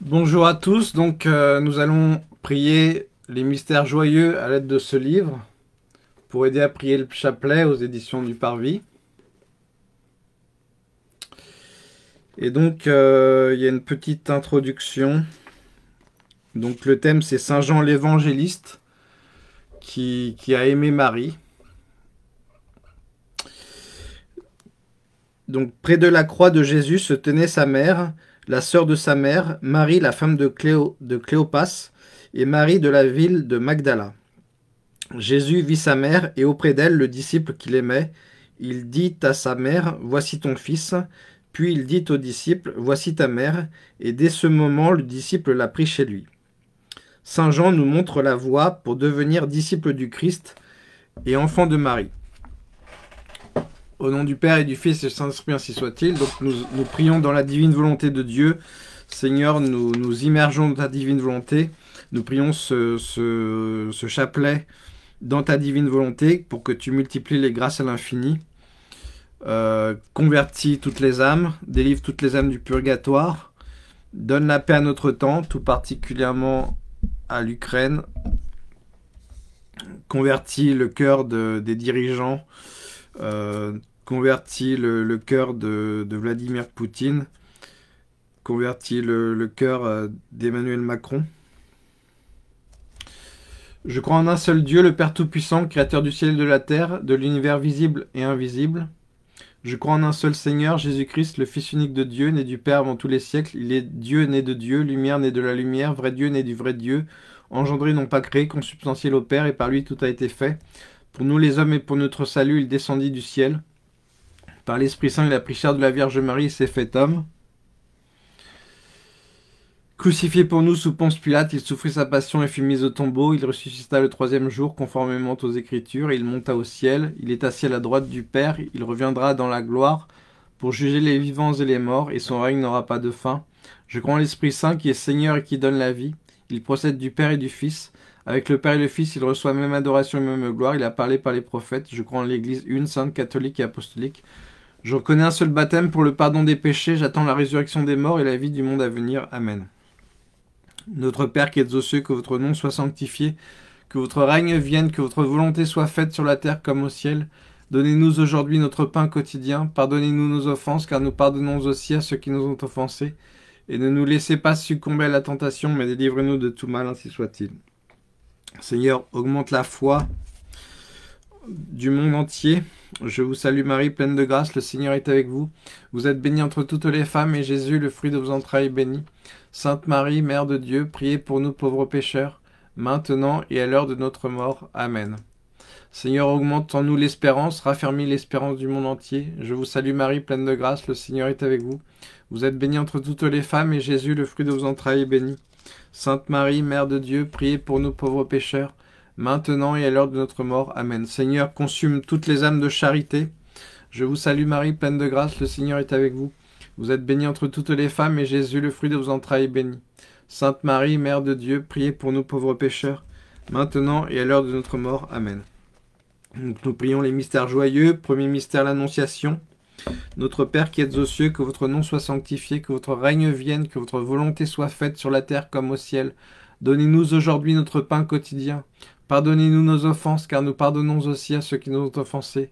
Bonjour à tous, donc euh, nous allons prier les mystères joyeux à l'aide de ce livre pour aider à prier le chapelet aux éditions du Parvis. Et donc euh, il y a une petite introduction. Donc le thème c'est Saint Jean l'évangéliste qui a aimé Marie. Donc près de la croix de Jésus se tenait sa mère la sœur de sa mère, Marie, la femme de, Cléo, Cléopas, et Marie de la ville de Magdala. Jésus vit sa mère et auprès d'elle le disciple qu'il aimait. Il dit à sa mère, Voici ton fils. Puis il dit au disciple, Voici ta mère. Et dès ce moment, le disciple l'a pris chez lui. Saint Jean nous montre la voie pour devenir disciple du Christ et enfant de Marie. Au nom du Père et du Fils et du Saint-Esprit, ainsi soit-il. Donc nous, prions dans la divine volonté de Dieu. Seigneur, nous nous immergeons dans ta divine volonté. Nous prions ce, chapelet dans ta divine volonté pour que tu multiplies les grâces à l'infini. Euh, convertis toutes les âmes, délivre toutes les âmes du purgatoire, donne la paix à notre temps, tout particulièrement à l'Ukraine, convertis le cœur des dirigeants, euh, convertit le, cœur de, Vladimir Poutine, convertit le, le cœur euh, d'Emmanuel Macron. Je crois en un seul Dieu, le Père Tout-Puissant, Créateur du ciel et de la terre, de l'univers visible et invisible. Je crois en un seul Seigneur, Jésus-Christ, le Fils unique de Dieu, né du Père avant tous les siècles. Il est Dieu né de Dieu, lumière né de la lumière, vrai Dieu né du vrai Dieu, engendré non pas créé, consubstantiel au Père, et par lui tout a été fait. Pour nous les hommes et pour notre salut, il descendit du ciel. Par l'Esprit Saint, il a pris chair de la Vierge Marie et s'est fait homme. Crucifié pour nous sous Ponce Pilate, il souffrit sa passion et fut mis au tombeau. Il ressuscita le troisième jour, conformément aux Écritures, il monta au ciel. Il est assis à la droite du Père. Il reviendra dans la gloire pour juger les vivants et les morts, et son règne n'aura pas de fin. Je crois en l'Esprit Saint qui est Seigneur et qui donne la vie. Il procède du Père et du Fils. Avec le Père et le Fils, il reçoit même adoration et même gloire. Il a parlé par les prophètes. Je crois en l'Église une, sainte, catholique et apostolique. Je reconnais un seul baptême pour le pardon des péchés. J'attends la résurrection des morts et la vie du monde à venir. Amen. Notre Père qui êtes aux cieux, que votre nom soit sanctifié, que votre règne vienne, que votre volonté soit faite sur la terre comme au ciel. Donnez-nous aujourd'hui notre pain quotidien. Pardonnez-nous nos offenses, car nous pardonnons aussi à ceux qui nous ont offensés. Et ne nous laissez pas succomber à la tentation, mais délivrez-nous de tout mal, ainsi soit-il. Seigneur, augmente la foi du monde entier. Je vous salue Marie, pleine de grâce, le Seigneur est avec vous. Vous êtes bénie entre toutes les femmes, et Jésus, le fruit de vos entrailles, est béni. Sainte Marie, Mère de Dieu, priez pour nous pauvres pécheurs, maintenant et à l'heure de notre mort. Amen. Seigneur, augmente en nous l'espérance, raffermis l'espérance du monde entier. Je vous salue Marie, pleine de grâce, le Seigneur est avec vous. Vous êtes bénie entre toutes les femmes, et Jésus, le fruit de vos entrailles, est béni. Sainte Marie, Mère de Dieu, priez pour nous pauvres pécheurs, maintenant et à l'heure de notre mort. Amen. Seigneur, consume toutes les âmes de charité. Je vous salue Marie, pleine de grâce, le Seigneur est avec vous. Vous êtes bénie entre toutes les femmes, et Jésus, le fruit de vos entrailles, est béni. Sainte Marie, Mère de Dieu, priez pour nous pauvres pécheurs, maintenant et à l'heure de notre mort. Amen. nous prions les mystères joyeux. Premier mystère, l'Annonciation. Notre Père qui êtes aux cieux, que votre nom soit sanctifié, que votre règne vienne, que votre volonté soit faite sur la terre comme au ciel. Donnez-nous aujourd'hui notre pain quotidien. Pardonnez-nous nos offenses, car nous pardonnons aussi à ceux qui nous ont offensés.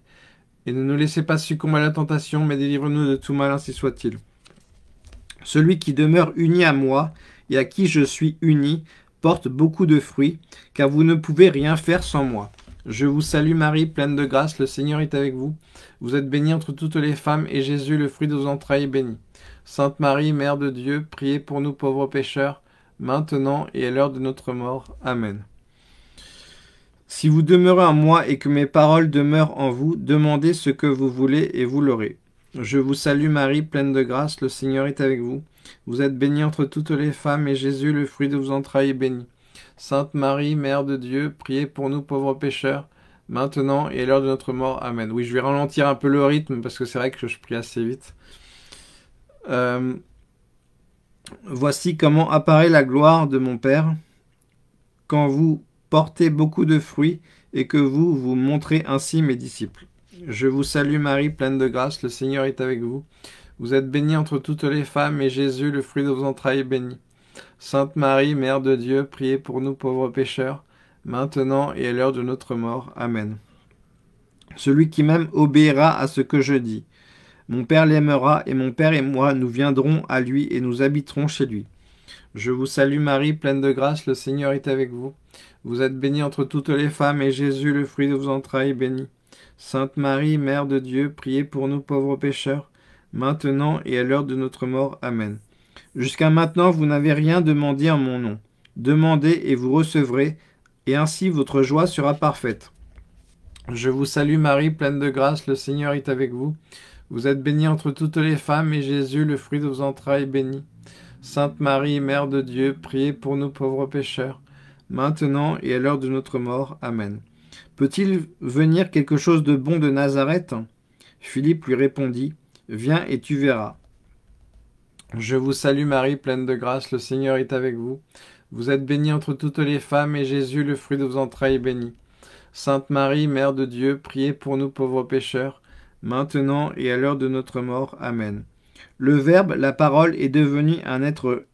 Et ne nous laissez pas succomber à la tentation, mais délivre-nous de tout mal, ainsi soit-il. Celui qui demeure uni à moi, et à qui je suis uni, porte beaucoup de fruits, car vous ne pouvez rien faire sans moi. Je vous salue Marie, pleine de grâce, le Seigneur est avec vous. Vous êtes bénie entre toutes les femmes, et Jésus, le fruit de vos entrailles, est béni. Sainte Marie, Mère de Dieu, priez pour nous pauvres pécheurs, maintenant et à l'heure de notre mort. Amen. Si vous demeurez en moi et que mes paroles demeurent en vous, demandez ce que vous voulez et vous l'aurez. Je vous salue Marie, pleine de grâce, le Seigneur est avec vous. Vous êtes bénie entre toutes les femmes, et Jésus, le fruit de vos entrailles, est béni. Sainte Marie, Mère de Dieu, priez pour nous pauvres pécheurs, maintenant et à l'heure de notre mort. Amen. Oui, je vais ralentir un peu le rythme parce que c'est vrai que je prie assez vite. Euh, voici comment apparaît la gloire de mon Père quand vous portez beaucoup de fruits et que vous vous montrez ainsi mes disciples. Je vous salue Marie, pleine de grâce, le Seigneur est avec vous. Vous êtes bénie entre toutes les femmes et Jésus, le fruit de vos entrailles, est béni. Sainte Marie, Mère de Dieu, priez pour nous pauvres pécheurs, maintenant et à l'heure de notre mort. Amen. Celui qui m'aime obéira à ce que je dis. Mon Père l'aimera, et mon Père et moi, nous viendrons à lui et nous habiterons chez lui. Je vous salue Marie, pleine de grâce, le Seigneur est avec vous. Vous êtes bénie entre toutes les femmes, et Jésus, le fruit de vos entrailles, est béni. Sainte Marie, Mère de Dieu, priez pour nous pauvres pécheurs, maintenant et à l'heure de notre mort. Amen. Jusqu'à maintenant, vous n'avez rien demandé en mon nom. Demandez et vous recevrez, et ainsi votre joie sera parfaite. Je vous salue Marie, pleine de grâce, le Seigneur est avec vous. Vous êtes bénie entre toutes les femmes, et Jésus, le fruit de vos entrailles, est béni. Sainte Marie, Mère de Dieu, priez pour nous pauvres pécheurs, maintenant et à l'heure de notre mort. Amen. Peut-il venir quelque chose de bon de Nazareth Philippe lui répondit, Viens et tu verras. Je vous salue Marie, pleine de grâce, le Seigneur est avec vous. Vous êtes bénie entre toutes les femmes, et Jésus, le fruit de vos entrailles, est béni. Sainte Marie, Mère de Dieu, priez pour nous pauvres pécheurs, maintenant et à l'heure de notre mort. Amen. Le Verbe, la parole, est devenu un être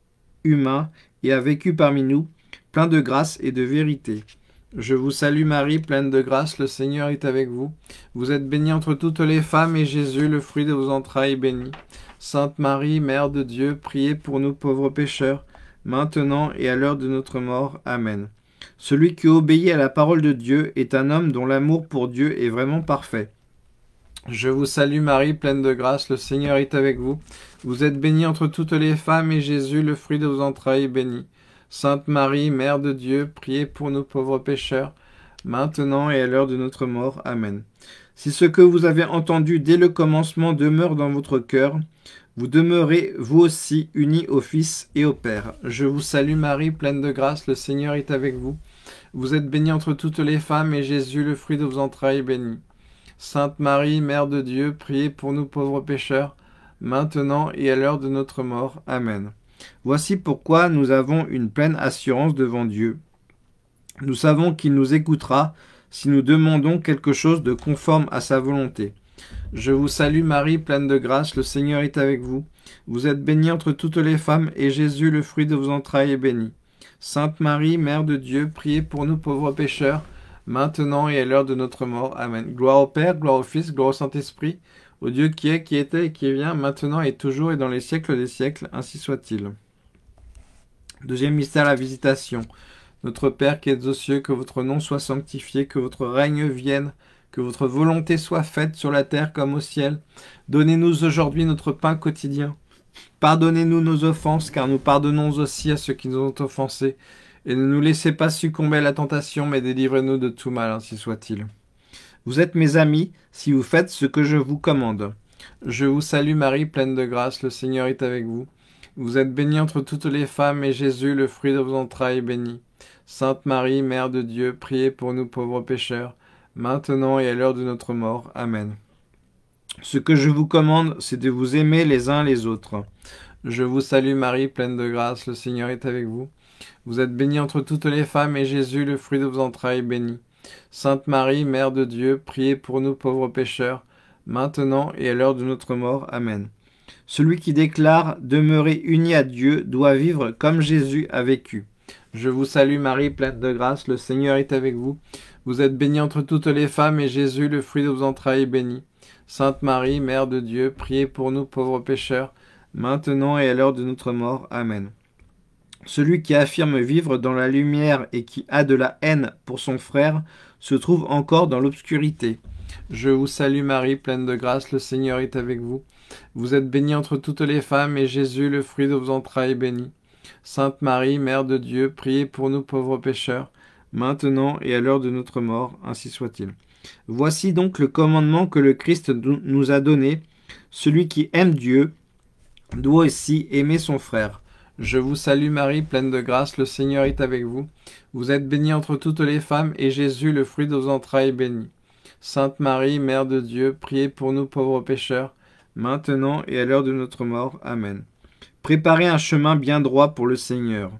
humain et a vécu parmi nous, plein de grâce et de vérité. Je vous salue Marie, pleine de grâce, le Seigneur est avec vous. Vous êtes bénie entre toutes les femmes, et Jésus, le fruit de vos entrailles, est béni. Sainte Marie, Mère de Dieu, priez pour nous pauvres pécheurs, maintenant et à l'heure de notre mort. Amen. Celui qui obéit à la parole de Dieu est un homme dont l'amour pour Dieu est vraiment parfait. Je vous salue Marie, pleine de grâce, le Seigneur est avec vous. Vous êtes bénie entre toutes les femmes, et Jésus, le fruit de vos entrailles, est béni. Sainte Marie, Mère de Dieu, priez pour nous pauvres pécheurs, maintenant et à l'heure de notre mort. Amen. Si ce que vous avez entendu dès le commencement demeure dans votre cœur, vous demeurez vous aussi unis au Fils et au Père. Je vous salue Marie, pleine de grâce, le Seigneur est avec vous. Vous êtes bénie entre toutes les femmes, et Jésus, le fruit de vos entrailles, est béni. Sainte Marie, Mère de Dieu, priez pour nous pauvres pécheurs, maintenant et à l'heure de notre mort. Amen. Voici pourquoi nous avons une pleine assurance devant Dieu. Nous savons qu'il nous écoutera si nous demandons quelque chose de conforme à sa volonté. Je vous salue Marie, pleine de grâce, le Seigneur est avec vous. Vous êtes bénie entre toutes les femmes, et Jésus, le fruit de vos entrailles, est béni. Sainte Marie, Mère de Dieu, priez pour nous pauvres pécheurs, maintenant et à l'heure de notre mort. Amen. Gloire au Père, gloire au Fils, gloire au Saint-Esprit, au Dieu qui est, qui était et qui vient, maintenant et toujours et dans les siècles des siècles, ainsi soit-il. Deuxième mystère, la visitation. Notre Père qui es aux cieux, que votre nom soit sanctifié, que votre règne vienne, que votre volonté soit faite sur la terre comme au ciel. Donnez-nous aujourd'hui notre pain quotidien. Pardonnez-nous nos offenses, car nous pardonnons aussi à ceux qui nous ont offensés. Et ne nous laissez pas succomber à la tentation, mais délivrez-nous de tout mal, ainsi soit-il. Vous êtes mes amis, si vous faites ce que je vous commande. Je vous salue Marie, pleine de grâce, le Seigneur est avec vous. Vous êtes bénie entre toutes les femmes, et Jésus, le fruit de vos entrailles, est béni. Sainte Marie, Mère de Dieu, priez pour nous pauvres pécheurs, maintenant et à l'heure de notre mort. Amen. Ce que je vous commande, c'est de vous aimer les uns les autres. Je vous salue Marie, pleine de grâce, le Seigneur est avec vous. Vous êtes bénie entre toutes les femmes, et Jésus, le fruit de vos entrailles, est béni. Sainte Marie, Mère de Dieu, priez pour nous pauvres pécheurs, maintenant et à l'heure de notre mort. Amen. Celui qui déclare demeurer uni à Dieu doit vivre comme Jésus a vécu. Je vous salue Marie, pleine de grâce, le Seigneur est avec vous. Vous êtes bénie entre toutes les femmes, et Jésus, le fruit de vos entrailles, est béni. Sainte Marie, Mère de Dieu, priez pour nous pauvres pécheurs, maintenant et à l'heure de notre mort. Amen. Celui qui affirme vivre dans la lumière et qui a de la haine pour son frère se trouve encore dans l'obscurité. Je vous salue Marie, pleine de grâce, le Seigneur est avec vous. Vous êtes bénie entre toutes les femmes, et Jésus, le fruit de vos entrailles, est béni. Sainte Marie, Mère de Dieu, priez pour nous pauvres pécheurs, maintenant et à l'heure de notre mort, ainsi soit-il. Voici donc le commandement que le Christ nous a donné. Celui qui aime Dieu doit aussi aimer son frère. Je vous salue Marie, pleine de grâce, le Seigneur est avec vous. Vous êtes bénie entre toutes les femmes, et Jésus, le fruit de vos entrailles, est béni. Sainte Marie, Mère de Dieu, priez pour nous pauvres pécheurs, maintenant et à l'heure de notre mort. Amen. Préparez un chemin bien droit pour le Seigneur.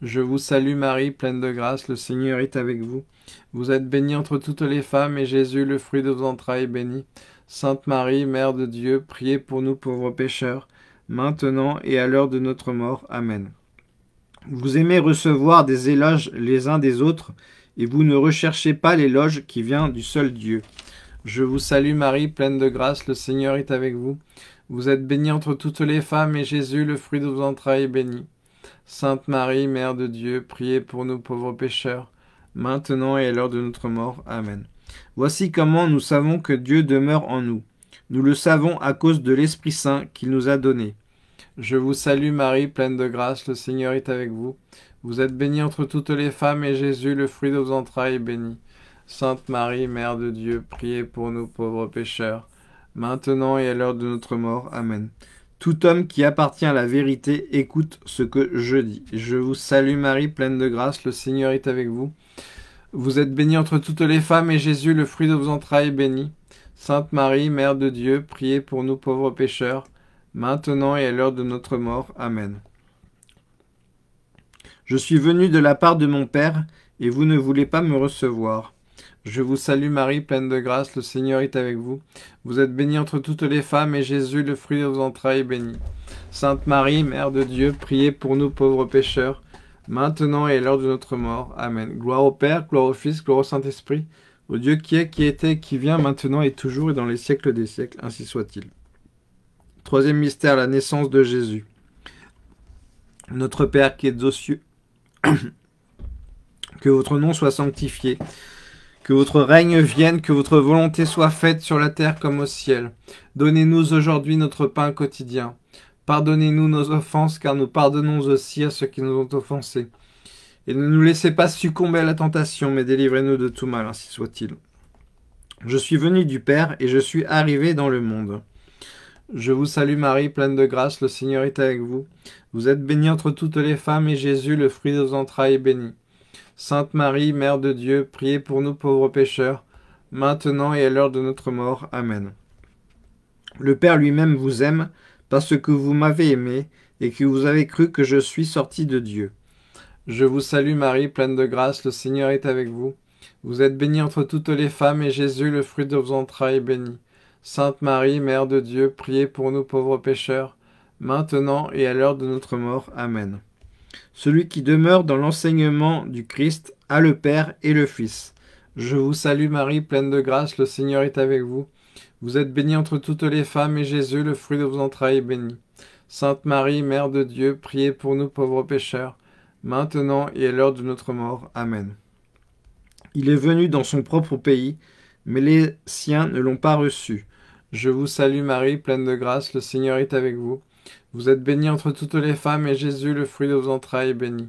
Je vous salue Marie, pleine de grâce, le Seigneur est avec vous. Vous êtes bénie entre toutes les femmes, et Jésus, le fruit de vos entrailles, est béni. Sainte Marie, Mère de Dieu, priez pour nous pauvres pécheurs, maintenant et à l'heure de notre mort. Amen. Vous aimez recevoir des éloges les uns des autres, et vous ne recherchez pas l'éloge qui vient du seul Dieu. Je vous salue Marie, pleine de grâce, le Seigneur est avec vous. Vous êtes bénie entre toutes les femmes, et Jésus, le fruit de vos entrailles, est béni. Sainte Marie, Mère de Dieu, priez pour nous pauvres pécheurs, maintenant et à l'heure de notre mort. Amen. Voici comment nous savons que Dieu demeure en nous. Nous le savons à cause de l'Esprit Saint qu'il nous a donné. Je vous salue Marie, pleine de grâce, le Seigneur est avec vous. Vous êtes bénie entre toutes les femmes, et Jésus, le fruit de vos entrailles, est béni. Sainte Marie, Mère de Dieu, priez pour nous pauvres pécheurs maintenant et à l'heure de notre mort. Amen. Tout homme qui appartient à la vérité écoute ce que je dis. Je vous salue Marie, pleine de grâce, le Seigneur est avec vous. Vous êtes bénie entre toutes les femmes, et Jésus, le fruit de vos entrailles, est béni. Sainte Marie, Mère de Dieu, priez pour nous pauvres pécheurs, maintenant et à l'heure de notre mort. Amen. Je suis venu de la part de mon Père, et vous ne voulez pas me recevoir. Je vous salue Marie, pleine de grâce, le Seigneur est avec vous. Vous êtes bénie entre toutes les femmes, et Jésus, le fruit de vos entrailles, est béni. Sainte Marie, Mère de Dieu, priez pour nous pauvres pécheurs, maintenant et à l'heure de notre mort. Amen. Gloire au Père, gloire au Fils, gloire au Saint-Esprit, au Dieu qui est, qui était, qui vient, maintenant et toujours, et dans les siècles des siècles, ainsi soit-il. Troisième mystère, la naissance de Jésus. Notre Père qui es aux cieux, que votre nom soit sanctifié que votre règne vienne, que votre volonté soit faite sur la terre comme au ciel. Donnez-nous aujourd'hui notre pain quotidien. Pardonnez-nous nos offenses, car nous pardonnons aussi à ceux qui nous ont offensés. Et ne nous laissez pas succomber à la tentation, mais délivrez-nous de tout mal, ainsi soit-il. Je suis venu du Père, et je suis arrivé dans le monde. Je vous salue Marie, pleine de grâce, le Seigneur est avec vous. Vous êtes bénie entre toutes les femmes, et Jésus, le fruit de vos entrailles, est béni. Sainte Marie, Mère de Dieu, priez pour nous pauvres pécheurs, maintenant et à l'heure de notre mort. Amen. Le Père lui-même vous aime, parce que vous m'avez aimé, et que vous avez cru que je suis sorti de Dieu. Je vous salue Marie, pleine de grâce, le Seigneur est avec vous. Vous êtes bénie entre toutes les femmes, et Jésus, le fruit de vos entrailles, est béni. Sainte Marie, Mère de Dieu, priez pour nous pauvres pécheurs, maintenant et à l'heure de notre mort. Amen. Celui qui demeure dans l'enseignement du Christ a le Père et le Fils. Je vous salue Marie, pleine de grâce, le Seigneur est avec vous. Vous êtes bénie entre toutes les femmes, et Jésus, le fruit de vos entrailles, est béni. Sainte Marie, Mère de Dieu, priez pour nous pauvres pécheurs, maintenant et à l'heure de notre mort. Amen. Il est venu dans son propre pays, mais les siens ne l'ont pas reçu. Je vous salue Marie, pleine de grâce, le Seigneur est avec vous. Vous êtes bénie entre toutes les femmes, et Jésus, le fruit de vos entrailles, est béni.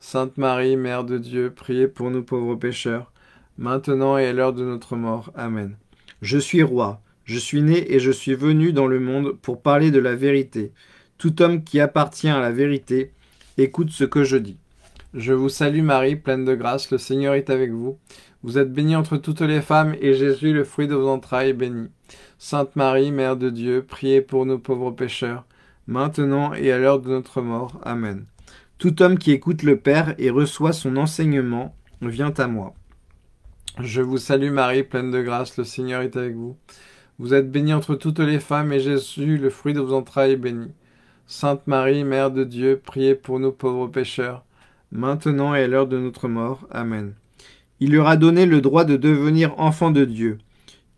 Sainte Marie, Mère de Dieu, priez pour nous pauvres pécheurs, maintenant et à l'heure de notre mort. Amen. Je suis roi, je suis né et je suis venu dans le monde pour parler de la vérité. Tout homme qui appartient à la vérité, écoute ce que je dis. Je vous salue Marie, pleine de grâce, le Seigneur est avec vous. Vous êtes bénie entre toutes les femmes, et Jésus, le fruit de vos entrailles, est béni. Sainte Marie, Mère de Dieu, priez pour nos pauvres pécheurs, maintenant et à l'heure de notre mort. Amen. Tout homme qui écoute le Père et reçoit son enseignement vient à moi. Je vous salue Marie, pleine de grâce, le Seigneur est avec vous. Vous êtes bénie entre toutes les femmes, et Jésus, le fruit de vos entrailles, est béni. Sainte Marie, Mère de Dieu, priez pour nos pauvres pécheurs, maintenant et à l'heure de notre mort. Amen. Il leur a donné le droit de devenir enfants de Dieu.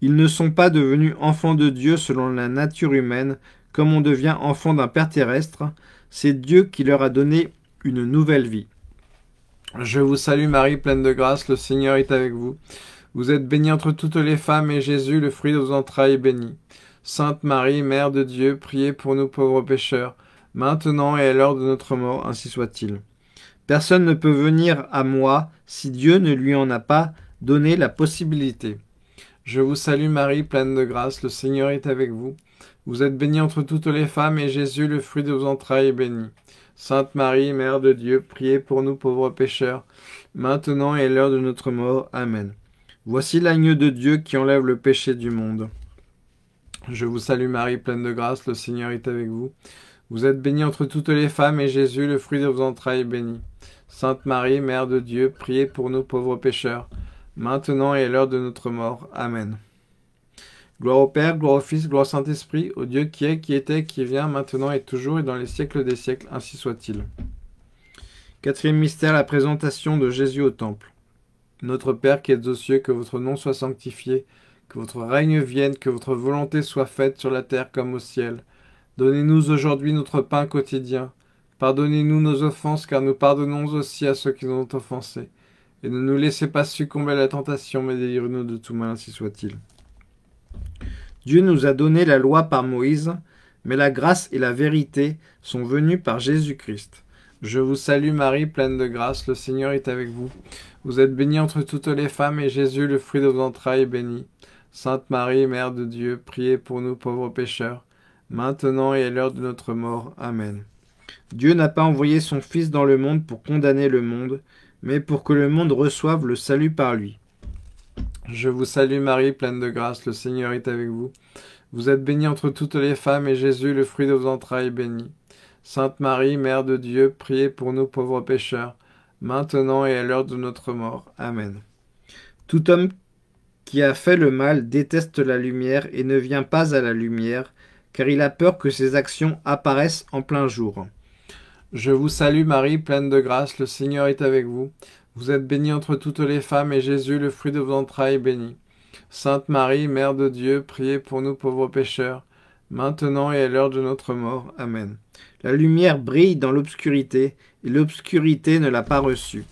Ils ne sont pas devenus enfants de Dieu selon la nature humaine, comme on devient enfant d'un Père terrestre, c'est Dieu qui leur a donné une nouvelle vie. Je vous salue Marie, pleine de grâce, le Seigneur est avec vous. Vous êtes bénie entre toutes les femmes, et Jésus, le fruit de vos entrailles, est béni. Sainte Marie, Mère de Dieu, priez pour nous pauvres pécheurs, maintenant et à l'heure de notre mort, ainsi soit-il. Personne ne peut venir à moi si Dieu ne lui en a pas donné la possibilité. Je vous salue Marie, pleine de grâce, le Seigneur est avec vous. Vous êtes bénie entre toutes les femmes, et Jésus, le fruit de vos entrailles, est béni. Sainte Marie, Mère de Dieu, priez pour nous pauvres pécheurs, maintenant et à l'heure de notre mort. Amen. Voici l'agneau de Dieu qui enlève le péché du monde. Je vous salue Marie, pleine de grâce, le Seigneur est avec vous. Vous êtes bénie entre toutes les femmes, et Jésus, le fruit de vos entrailles, est béni. Sainte Marie, Mère de Dieu, priez pour nous pauvres pécheurs, maintenant et à l'heure de notre mort. Amen. Gloire au Père, gloire au Fils, gloire au Saint-Esprit, au Dieu qui est, qui était, qui vient, maintenant et toujours et dans les siècles des siècles, ainsi soit-il. Quatrième mystère, la présentation de Jésus au Temple. Notre Père qui es aux cieux, que votre nom soit sanctifié, que votre règne vienne, que votre volonté soit faite sur la terre comme au ciel. Donnez-nous aujourd'hui notre pain quotidien. Pardonnez-nous nos offenses, car nous pardonnons aussi à ceux qui nous ont offensés et ne nous laissez pas succomber à la tentation, mais délivre-nous de tout mal, ainsi soit-il. Dieu nous a donné la loi par Moïse, mais la grâce et la vérité sont venues par Jésus-Christ. Je vous salue Marie, pleine de grâce, le Seigneur est avec vous. Vous êtes bénie entre toutes les femmes, et Jésus, le fruit de vos entrailles, est béni. Sainte Marie, Mère de Dieu, priez pour nous pauvres pécheurs, maintenant et à l'heure de notre mort. Amen. Dieu n'a pas envoyé son Fils dans le monde pour condamner le monde, mais pour que le monde reçoive le salut par lui. Je vous salue Marie, pleine de grâce, le Seigneur est avec vous. Vous êtes bénie entre toutes les femmes, et Jésus, le fruit de vos entrailles, est béni. Sainte Marie, Mère de Dieu, priez pour nous pauvres pécheurs, maintenant et à l'heure de notre mort. Amen. Tout homme qui a fait le mal déteste la lumière et ne vient pas à la lumière, car il a peur que ses actions apparaissent en plein jour. Je vous salue Marie, pleine de grâce, le Seigneur est avec vous. Vous êtes bénie entre toutes les femmes, et Jésus, le fruit de vos entrailles, est béni. Sainte Marie, Mère de Dieu, priez pour nous pauvres pécheurs, maintenant et à l'heure de notre mort. Amen. La lumière brille dans l'obscurité, et l'obscurité ne l'a pas reçue.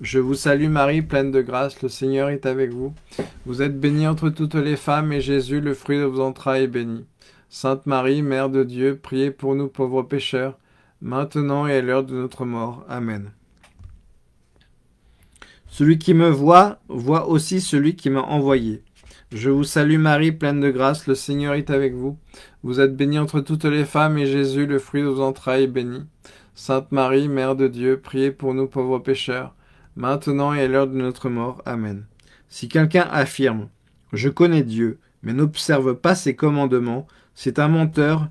Je vous salue Marie, pleine de grâce, le Seigneur est avec vous. Vous êtes bénie entre toutes les femmes, et Jésus, le fruit de vos entrailles, est béni. Sainte Marie, Mère de Dieu, priez pour nous pauvres pécheurs, maintenant et à l'heure de notre mort. Amen. Celui qui me voit, voit aussi celui qui m'a envoyé. Je vous salue Marie, pleine de grâce, le Seigneur est avec vous. Vous êtes bénie entre toutes les femmes, et Jésus, le fruit de vos entrailles, est béni. Sainte Marie, Mère de Dieu, priez pour nous pauvres pécheurs, maintenant et à l'heure de notre mort. Amen. Si quelqu'un affirme « Je connais Dieu », mais n'observe pas ses commandements, c'est un menteur,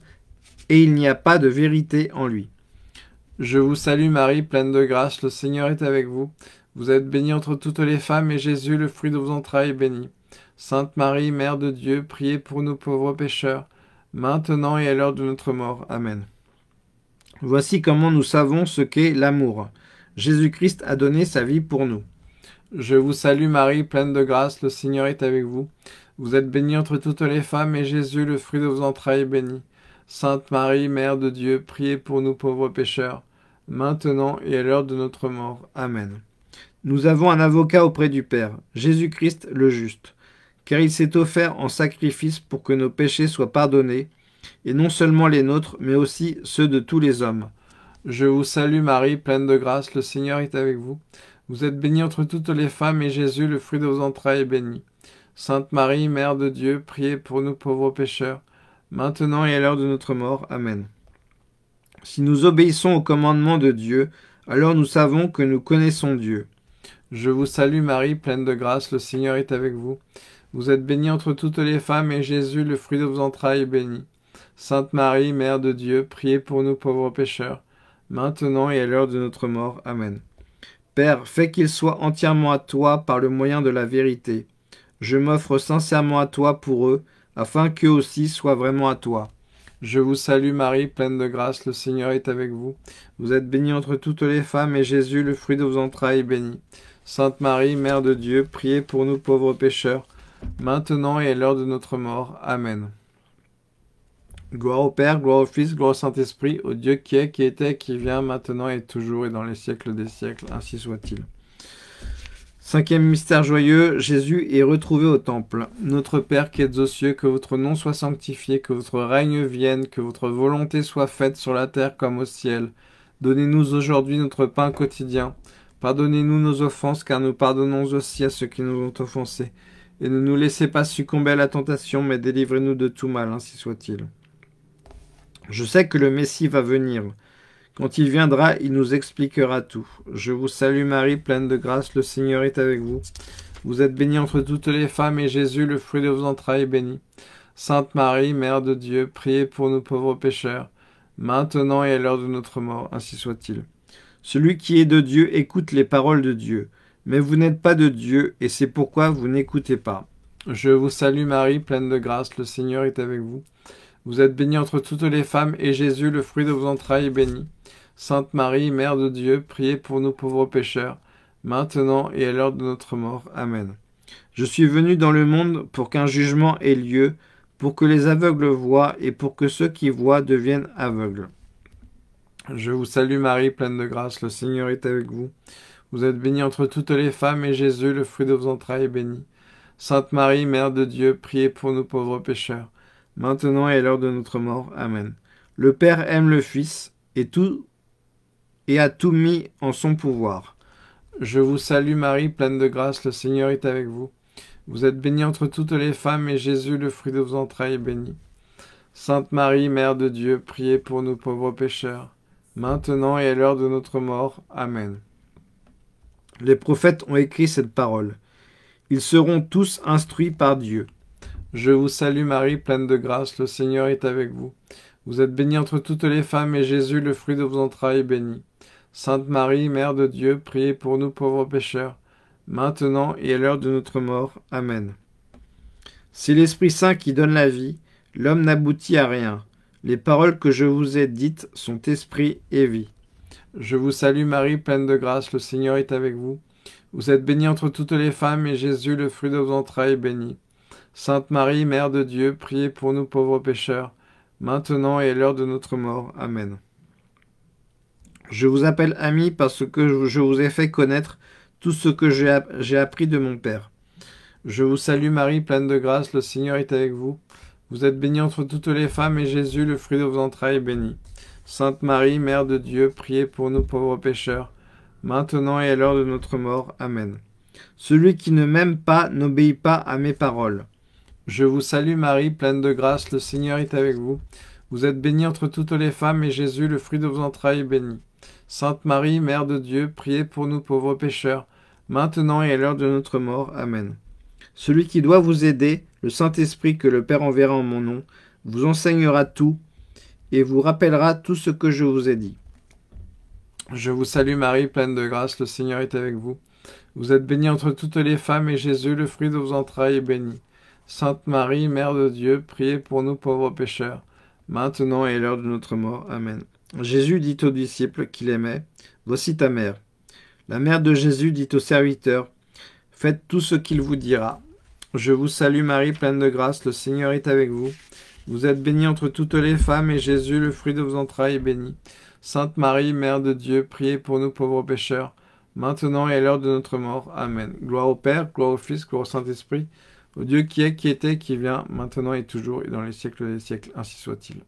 et il n'y a pas de vérité en lui. Je vous salue Marie, pleine de grâce, le Seigneur est avec vous. Vous êtes bénie entre toutes les femmes, et Jésus, le fruit de vos entrailles, est béni. Sainte Marie, Mère de Dieu, priez pour nous pauvres pécheurs, maintenant et à l'heure de notre mort. Amen. Voici comment nous savons ce qu'est l'amour. Jésus-Christ a donné sa vie pour nous. Je vous salue Marie, pleine de grâce, le Seigneur est avec vous. Vous êtes bénie entre toutes les femmes, et Jésus, le fruit de vos entrailles, est béni. Sainte Marie, Mère de Dieu, priez pour nous pauvres pécheurs, maintenant et à l'heure de notre mort. Amen. Nous avons un avocat auprès du Père, Jésus-Christ le juste, car il s'est offert en sacrifice pour que nos péchés soient pardonnés, et non seulement les nôtres, mais aussi ceux de tous les hommes. Je vous salue Marie, pleine de grâce, le Seigneur est avec vous. Vous êtes bénie entre toutes les femmes, et Jésus, le fruit de vos entrailles, est béni. Sainte Marie, Mère de Dieu, priez pour nous pauvres pécheurs, maintenant et à l'heure de notre mort. Amen. Si nous obéissons au commandement de Dieu, alors nous savons que nous connaissons Dieu. Je vous salue Marie, pleine de grâce, le Seigneur est avec vous. Vous êtes bénie entre toutes les femmes, et Jésus, le fruit de vos entrailles, est béni. Sainte Marie, Mère de Dieu, priez pour nous pauvres pécheurs, maintenant et à l'heure de notre mort. Amen. Père, fais qu'il soit entièrement à toi par le moyen de la vérité. Je m'offre sincèrement à toi pour eux, afin qu'eux aussi soient vraiment à toi. Je vous salue Marie, pleine de grâce, le Seigneur est avec vous. Vous êtes bénie entre toutes les femmes, et Jésus, le fruit de vos entrailles, est béni. Sainte Marie, Mère de Dieu, priez pour nous pauvres pécheurs, maintenant et à l'heure de notre mort. Amen. Gloire au Père, gloire au Fils, gloire au Saint-Esprit, au Dieu qui est, qui était, qui vient, maintenant et toujours et dans les siècles des siècles, ainsi soit-il. Cinquième mystère joyeux, Jésus est retrouvé au temple. Notre Père qui êtes aux cieux, que votre nom soit sanctifié, que votre règne vienne, que votre volonté soit faite sur la terre comme au ciel. Donnez-nous aujourd'hui notre pain quotidien. Pardonnez-nous nos offenses, car nous pardonnons aussi à ceux qui nous ont offensés. Et ne nous laissez pas succomber à la tentation, mais délivrez-nous de tout mal, ainsi soit-il. Je sais que le Messie va venir. Quand il viendra, il nous expliquera tout. Je vous salue Marie, pleine de grâce, le Seigneur est avec vous. Vous êtes bénie entre toutes les femmes, et Jésus, le fruit de vos entrailles, est béni. Sainte Marie, Mère de Dieu, priez pour nos pauvres pécheurs, maintenant et à l'heure de notre mort, ainsi soit-il. Celui qui est de Dieu écoute les paroles de Dieu, mais vous n'êtes pas de Dieu, et c'est pourquoi vous n'écoutez pas. Je vous salue Marie, pleine de grâce, le Seigneur est avec vous. Vous êtes bénie entre toutes les femmes, et Jésus, le fruit de vos entrailles, est béni. Sainte Marie, Mère de Dieu, priez pour nous pauvres pécheurs, maintenant et à l'heure de notre mort. Amen. Je suis venu dans le monde pour qu'un jugement ait lieu, pour que les aveugles voient et pour que ceux qui voient deviennent aveugles. Je vous salue Marie, pleine de grâce, le Seigneur est avec vous. Vous êtes bénie entre toutes les femmes, et Jésus, le fruit de vos entrailles, est béni. Sainte Marie, Mère de Dieu, priez pour nous pauvres pécheurs, maintenant et à l'heure de notre mort. Amen. Le Père aime le Fils, et tout et a tout mis en son pouvoir. Je vous salue Marie, pleine de grâce, le Seigneur est avec vous. Vous êtes bénie entre toutes les femmes, et Jésus, le fruit de vos entrailles, est béni. Sainte Marie, Mère de Dieu, priez pour nous pauvres pécheurs, maintenant et à l'heure de notre mort. Amen. Les prophètes ont écrit cette parole. Ils seront tous instruits par Dieu. Je vous salue Marie, pleine de grâce, le Seigneur est avec vous. Vous êtes bénie entre toutes les femmes, et Jésus, le fruit de vos entrailles, est béni. Sainte Marie, Mère de Dieu, priez pour nous pauvres pécheurs, maintenant et à l'heure de notre mort. Amen. C'est l'Esprit Saint qui donne la vie, l'homme n'aboutit à rien. Les paroles que je vous ai dites sont esprit et vie. Je vous salue Marie, pleine de grâce, le Seigneur est avec vous. Vous êtes bénie entre toutes les femmes, et Jésus, le fruit de vos entrailles, est béni. Sainte Marie, Mère de Dieu, priez pour nous pauvres pécheurs, maintenant et à l'heure de notre mort. Amen. Je vous appelle ami parce que je vous ai fait connaître tout ce que j'ai appris de mon Père. Je vous salue Marie, pleine de grâce, le Seigneur est avec vous. Vous êtes bénie entre toutes les femmes, et Jésus, le fruit de vos entrailles, est béni. Sainte Marie, Mère de Dieu, priez pour nous pauvres pécheurs, maintenant et à l'heure de notre mort. Amen. Celui qui ne m'aime pas n'obéit pas à mes paroles. Je vous salue Marie, pleine de grâce, le Seigneur est avec vous. Vous êtes bénie entre toutes les femmes, et Jésus, le fruit de vos entrailles, est béni. Sainte Marie, Mère de Dieu, priez pour nous pauvres pécheurs, maintenant et à l'heure de notre mort. Amen. Celui qui doit vous aider, le Saint-Esprit que le Père enverra en mon nom, vous enseignera tout et vous rappellera tout ce que je vous ai dit. Je vous salue Marie, pleine de grâce, le Seigneur est avec vous. Vous êtes bénie entre toutes les femmes, et Jésus, le fruit de vos entrailles, est béni. Sainte Marie, Mère de Dieu, priez pour nous pauvres pécheurs, maintenant et à l'heure de notre mort. Amen. Jésus dit aux disciples qu'il aimait, Voici ta mère. La mère de Jésus dit aux serviteurs, Faites tout ce qu'il vous dira. Je vous salue Marie, pleine de grâce, le Seigneur est avec vous. Vous êtes bénie entre toutes les femmes, et Jésus, le fruit de vos entrailles, est béni. Sainte Marie, Mère de Dieu, priez pour nous pauvres pécheurs, maintenant et à l'heure de notre mort. Amen. Gloire au Père, gloire au Fils, gloire au Saint-Esprit au Dieu qui est, qui était, qui vient, maintenant et toujours, et dans les siècles des siècles, ainsi soit-il.